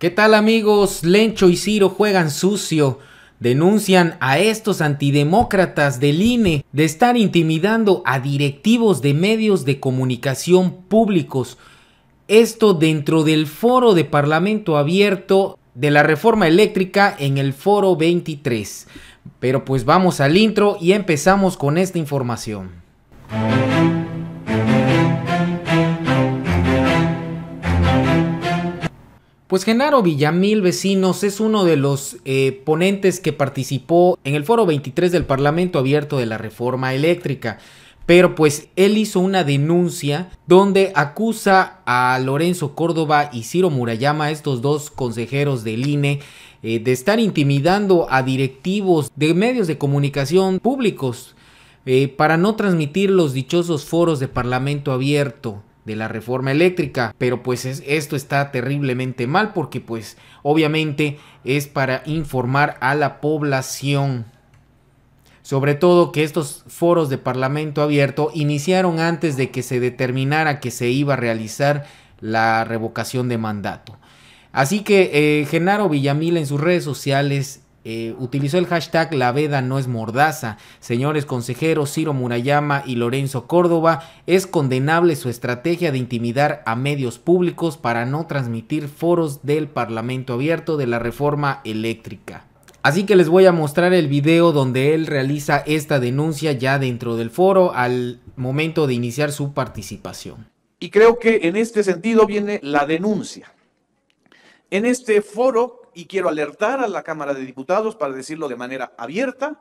¿Qué tal amigos? Lencho y Ciro juegan sucio. Denuncian a estos antidemócratas del INE de estar intimidando a directivos de medios de comunicación públicos. Esto dentro del foro de Parlamento Abierto de la Reforma Eléctrica en el foro 23. Pero pues vamos al intro y empezamos con esta información. Pues Genaro Villamil Vecinos es uno de los eh, ponentes que participó en el foro 23 del Parlamento Abierto de la Reforma Eléctrica. Pero pues él hizo una denuncia donde acusa a Lorenzo Córdoba y Ciro Murayama, estos dos consejeros del INE, eh, de estar intimidando a directivos de medios de comunicación públicos eh, para no transmitir los dichosos foros de Parlamento Abierto de la reforma eléctrica. Pero pues esto está terriblemente mal porque pues obviamente es para informar a la población. Sobre todo que estos foros de Parlamento abierto iniciaron antes de que se determinara que se iba a realizar la revocación de mandato. Así que eh, Genaro Villamil en sus redes sociales eh, utilizó el hashtag La Veda no es mordaza. Señores consejeros Ciro Murayama y Lorenzo Córdoba, es condenable su estrategia de intimidar a medios públicos para no transmitir foros del Parlamento abierto de la reforma eléctrica. Así que les voy a mostrar el video donde él realiza esta denuncia ya dentro del foro al momento de iniciar su participación. Y creo que en este sentido viene la denuncia. En este foro y quiero alertar a la Cámara de Diputados para decirlo de manera abierta,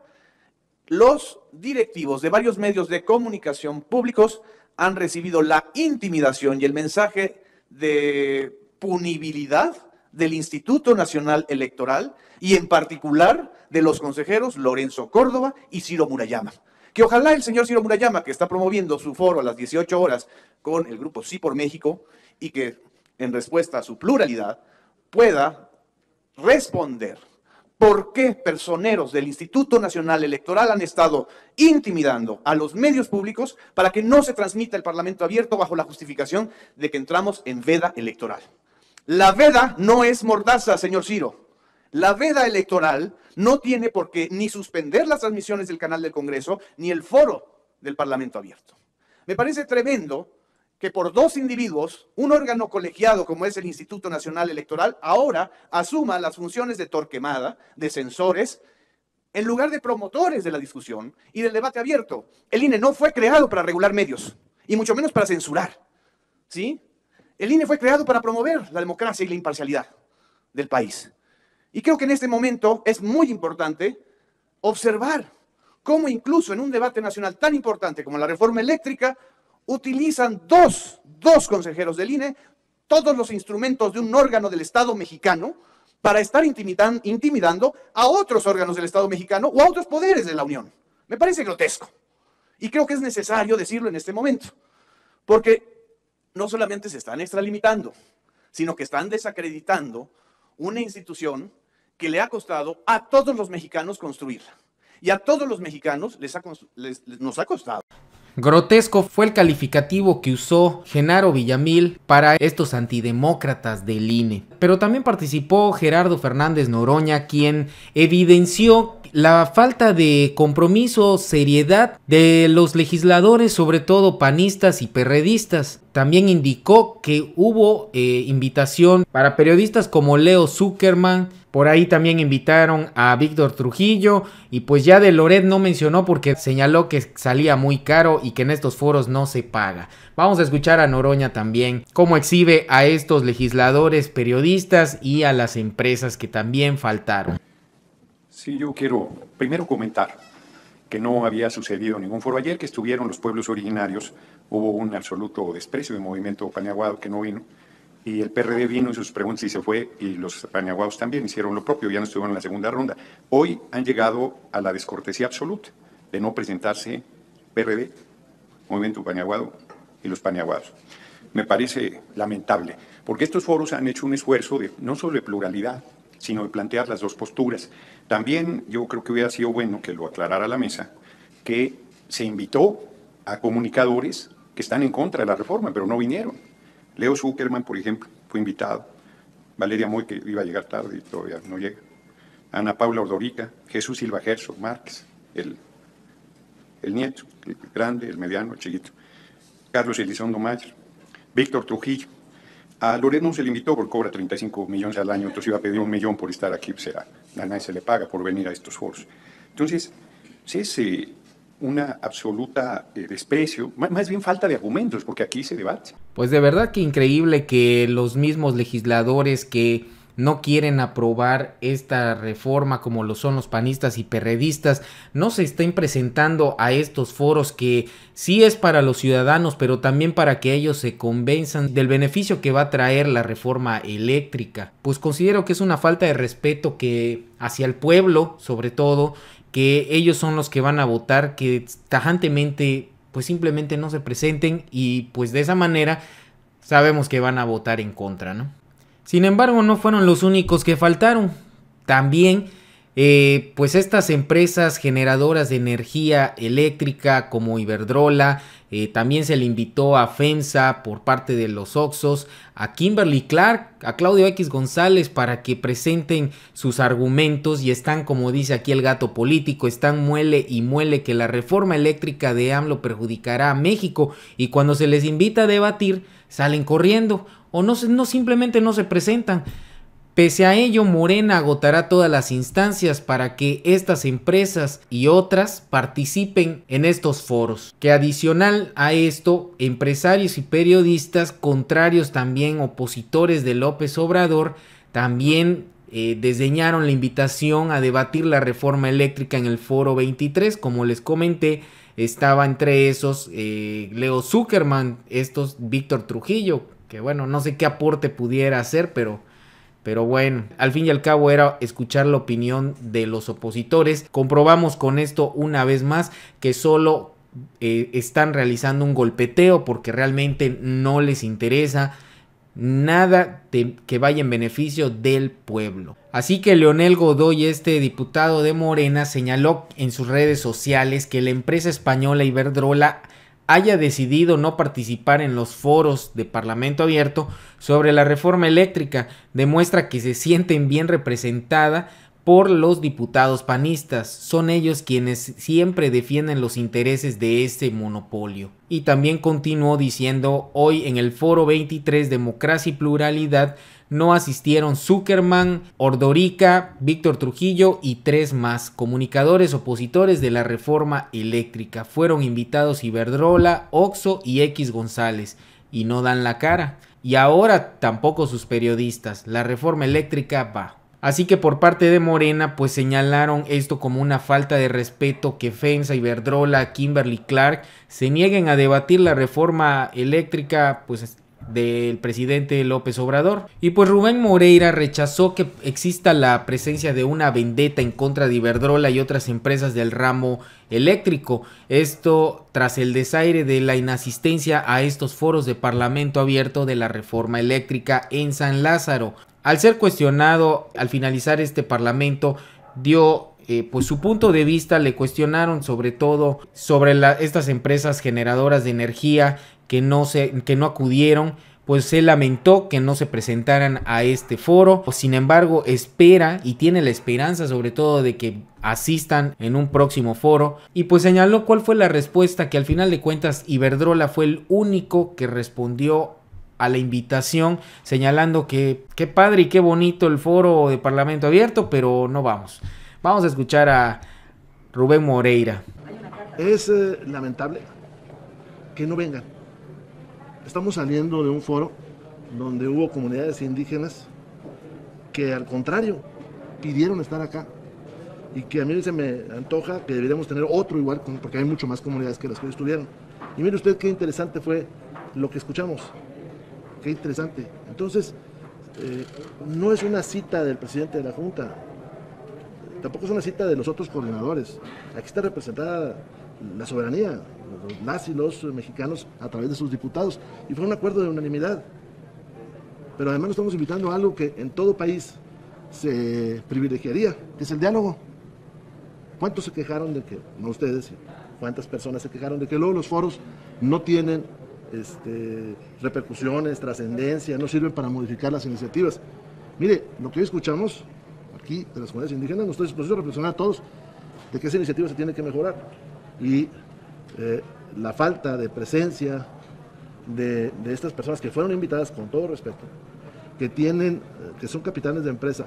los directivos de varios medios de comunicación públicos han recibido la intimidación y el mensaje de punibilidad del Instituto Nacional Electoral y en particular de los consejeros Lorenzo Córdoba y Ciro Murayama. Que ojalá el señor Ciro Murayama, que está promoviendo su foro a las 18 horas con el grupo Sí por México y que en respuesta a su pluralidad pueda responder por qué personeros del Instituto Nacional Electoral han estado intimidando a los medios públicos para que no se transmita el Parlamento abierto bajo la justificación de que entramos en veda electoral. La veda no es mordaza, señor Ciro. La veda electoral no tiene por qué ni suspender las transmisiones del canal del Congreso ni el foro del Parlamento abierto. Me parece tremendo que por dos individuos, un órgano colegiado como es el Instituto Nacional Electoral, ahora asuma las funciones de torquemada, de censores, en lugar de promotores de la discusión y del debate abierto. El INE no fue creado para regular medios, y mucho menos para censurar. ¿sí? El INE fue creado para promover la democracia y la imparcialidad del país. Y creo que en este momento es muy importante observar cómo incluso en un debate nacional tan importante como la reforma eléctrica, utilizan dos, dos consejeros del INE todos los instrumentos de un órgano del Estado mexicano para estar intimidando a otros órganos del Estado mexicano o a otros poderes de la Unión. Me parece grotesco. Y creo que es necesario decirlo en este momento, porque no solamente se están extralimitando, sino que están desacreditando una institución que le ha costado a todos los mexicanos construirla. Y a todos los mexicanos nos ha costado. Grotesco fue el calificativo que usó Genaro Villamil para estos antidemócratas del INE. Pero también participó Gerardo Fernández Noroña, quien evidenció la falta de compromiso, seriedad de los legisladores, sobre todo panistas y perredistas. También indicó que hubo eh, invitación para periodistas como Leo Zuckerman, por ahí también invitaron a Víctor Trujillo y pues ya de Loret no mencionó porque señaló que salía muy caro y que en estos foros no se paga. Vamos a escuchar a Noroña también cómo exhibe a estos legisladores, periodistas y a las empresas que también faltaron. Sí, yo quiero primero comentar que no había sucedido ningún foro ayer, que estuvieron los pueblos originarios, hubo un absoluto desprecio del movimiento paneaguado que no vino y el PRD vino y sus preguntas y se fue, y los paniaguados también hicieron lo propio, ya no estuvieron en la segunda ronda. Hoy han llegado a la descortesía absoluta de no presentarse PRD, Movimiento Paniaguado y los paniaguados. Me parece lamentable, porque estos foros han hecho un esfuerzo de, no solo de pluralidad, sino de plantear las dos posturas. También yo creo que hubiera sido bueno que lo aclarara la mesa, que se invitó a comunicadores que están en contra de la reforma, pero no vinieron Leo Zuckerman, por ejemplo, fue invitado. Valeria Moy, que iba a llegar tarde y todavía no llega. Ana Paula Ordorica, Jesús Silva Gerso Márquez, el, el nieto, el grande, el mediano, el chiquito. Carlos Elizondo Mayer, Víctor Trujillo. A Loreno se le invitó porque cobra 35 millones al año, entonces iba a pedir un millón por estar aquí, será. a nadie se le paga por venir a estos foros. Entonces, sí, sí una absoluta eh, desprecio, más bien falta de argumentos, porque aquí se debate. Pues de verdad que increíble que los mismos legisladores que no quieren aprobar esta reforma como lo son los panistas y perredistas, no se estén presentando a estos foros que sí es para los ciudadanos, pero también para que ellos se convenzan del beneficio que va a traer la reforma eléctrica. Pues considero que es una falta de respeto que hacia el pueblo, sobre todo, que ellos son los que van a votar, que tajantemente pues simplemente no se presenten y pues de esa manera sabemos que van a votar en contra, ¿no? Sin embargo, no fueron los únicos que faltaron. También, eh, pues estas empresas generadoras de energía eléctrica como Iberdrola, eh, también se le invitó a FEMSA por parte de los Oxos, a Kimberly Clark, a Claudio X González para que presenten sus argumentos y están, como dice aquí el gato político, están muele y muele que la reforma eléctrica de AMLO perjudicará a México y cuando se les invita a debatir salen corriendo o no, no simplemente no se presentan. Pese a ello, Morena agotará todas las instancias para que estas empresas y otras participen en estos foros, que adicional a esto, empresarios y periodistas contrarios también opositores de López Obrador también eh, desdeñaron la invitación a debatir la reforma eléctrica en el foro 23, como les comenté, estaba entre esos eh, Leo Zuckerman, estos Víctor Trujillo, que bueno, no sé qué aporte pudiera hacer, pero pero bueno, al fin y al cabo era escuchar la opinión de los opositores. Comprobamos con esto una vez más que solo eh, están realizando un golpeteo porque realmente no les interesa nada que vaya en beneficio del pueblo. Así que Leonel Godoy, este diputado de Morena, señaló en sus redes sociales que la empresa española Iberdrola haya decidido no participar en los foros de Parlamento Abierto sobre la reforma eléctrica demuestra que se sienten bien representada por los diputados panistas. Son ellos quienes siempre defienden los intereses de este monopolio. Y también continuó diciendo hoy en el foro 23 Democracia y Pluralidad no asistieron Zuckerman, Ordorica, Víctor Trujillo y tres más comunicadores opositores de la reforma eléctrica. Fueron invitados Iberdrola, Oxo y X González y no dan la cara. Y ahora tampoco sus periodistas. La reforma eléctrica va. Así que por parte de Morena pues señalaron esto como una falta de respeto que Fensa, Iberdrola, Kimberly Clark se nieguen a debatir la reforma eléctrica pues del presidente López Obrador. Y pues Rubén Moreira rechazó que exista la presencia de una vendetta en contra de Iberdrola y otras empresas del ramo eléctrico. Esto tras el desaire de la inasistencia a estos foros de Parlamento abierto de la reforma eléctrica en San Lázaro. Al ser cuestionado al finalizar este Parlamento, dio eh, pues su punto de vista le cuestionaron sobre todo sobre estas empresas generadoras de energía que no, se, que no acudieron pues se lamentó que no se presentaran a este foro. Sin embargo, espera y tiene la esperanza sobre todo de que asistan en un próximo foro y pues señaló cuál fue la respuesta que al final de cuentas Iberdrola fue el único que respondió a la invitación señalando que qué padre y qué bonito el foro de Parlamento Abierto, pero no vamos. Vamos a escuchar a Rubén Moreira. Es eh, lamentable que no vengan Estamos saliendo de un foro donde hubo comunidades indígenas que al contrario pidieron estar acá y que a mí se me antoja que deberíamos tener otro igual, porque hay mucho más comunidades que las que estuvieron. Y mire usted qué interesante fue lo que escuchamos, qué interesante. Entonces, eh, no es una cita del presidente de la Junta, tampoco es una cita de los otros coordinadores. Aquí está representada la soberanía, las y los mexicanos a través de sus diputados. Y fue un acuerdo de unanimidad. Pero además estamos invitando a algo que en todo país se privilegiaría, que es el diálogo. ¿Cuántos se quejaron de que, no ustedes, cuántas personas se quejaron de que luego los foros no tienen este, repercusiones, trascendencia, no sirven para modificar las iniciativas? Mire, lo que hoy escuchamos aquí de las comunidades indígenas, estoy dispuesto a reflexionar a todos de que esa iniciativa se tiene que mejorar y eh, la falta de presencia de, estas personas que fueron invitadas con todo respeto, que tienen, que son capitanes de empresa,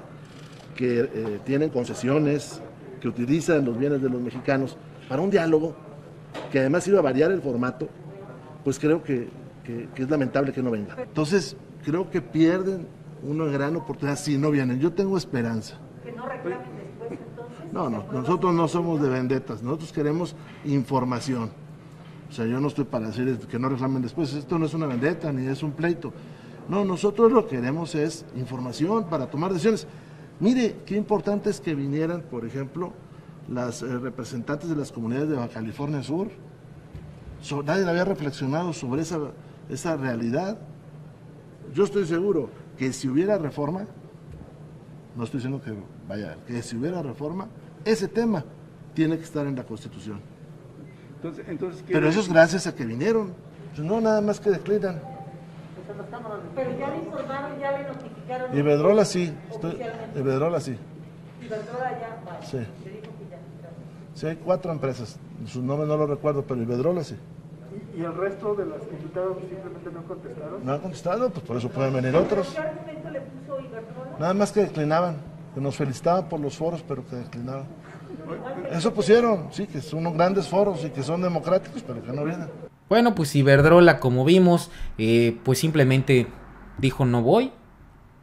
que eh, tienen concesiones, que utilizan los bienes de los mexicanos para un diálogo que además iba a variar el formato, pues creo que, es lamentable que no venga. Entonces, creo que pierden una gran oportunidad si no vienen. Yo tengo esperanza. no no, no, nosotros no somos de vendetas, nosotros queremos información. O sea, yo no estoy para decir que no reclamen después, esto no es una vendeta ni es un pleito. No, nosotros lo que queremos es información para tomar decisiones. Mire, qué importante es que vinieran, por ejemplo, las eh, representantes de las comunidades de Baja California Sur. nadie había reflexionado sobre esa, esa realidad. Yo estoy seguro que si hubiera reforma, no estoy diciendo que vaya, que si hubiera reforma, ese tema tiene que estar en la Constitución. Entonces, entonces, Pero eso es gracias a que vinieron. no, nada más que declinan. Pero ya le informaron, ya le notificaron. Iberdrola sí. Iberdrola sí. Iberdrola ya, Sí. Sí, hay cuatro empresas. Su nombre no lo recuerdo, pero Iberdrola sí. ¿Y, el resto de las que simplemente no contestaron? No han contestado, pues por eso pueden venir otros. ¿Qué argumento le puso Iberdrola? Nada más que declinaban que nos felicitaba por los foros, pero que declinaron Eso pusieron, sí, que son unos grandes foros y que son democráticos, pero que no vienen. Bueno, pues Iberdrola, como vimos, eh, pues simplemente dijo no voy,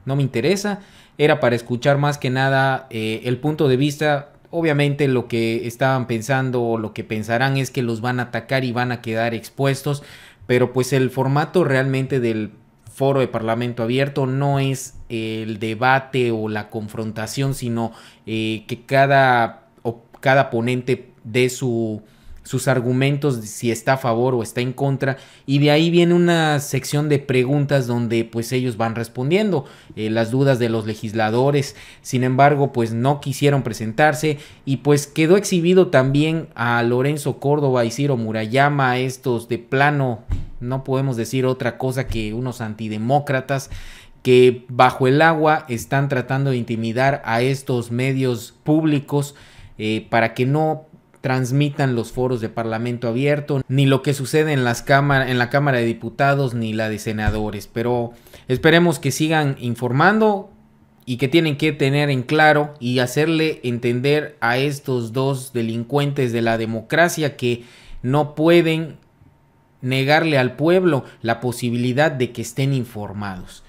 no me interesa. Era para escuchar más que nada eh, el punto de vista. Obviamente lo que estaban pensando o lo que pensarán es que los van a atacar y van a quedar expuestos. Pero pues el formato realmente del foro de Parlamento Abierto no es eh, el debate o la confrontación, sino eh, que cada, cada ponente dé su, sus argumentos, si está a favor o está en contra, y de ahí viene una sección de preguntas donde pues ellos van respondiendo eh, las dudas de los legisladores, sin embargo pues no quisieron presentarse y pues quedó exhibido también a Lorenzo Córdoba y Ciro Murayama, estos de plano no podemos decir otra cosa que unos antidemócratas que bajo el agua están tratando de intimidar a estos medios públicos eh, para que no transmitan los foros de Parlamento abierto, ni lo que sucede en, las en la Cámara de Diputados ni la de Senadores. Pero esperemos que sigan informando y que tienen que tener en claro y hacerle entender a estos dos delincuentes de la democracia que no pueden negarle al pueblo la posibilidad de que estén informados.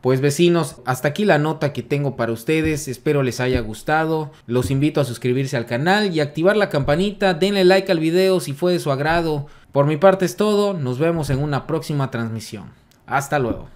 Pues vecinos, hasta aquí la nota que tengo para ustedes, espero les haya gustado, los invito a suscribirse al canal y activar la campanita, denle like al video si fue de su agrado, por mi parte es todo, nos vemos en una próxima transmisión, hasta luego.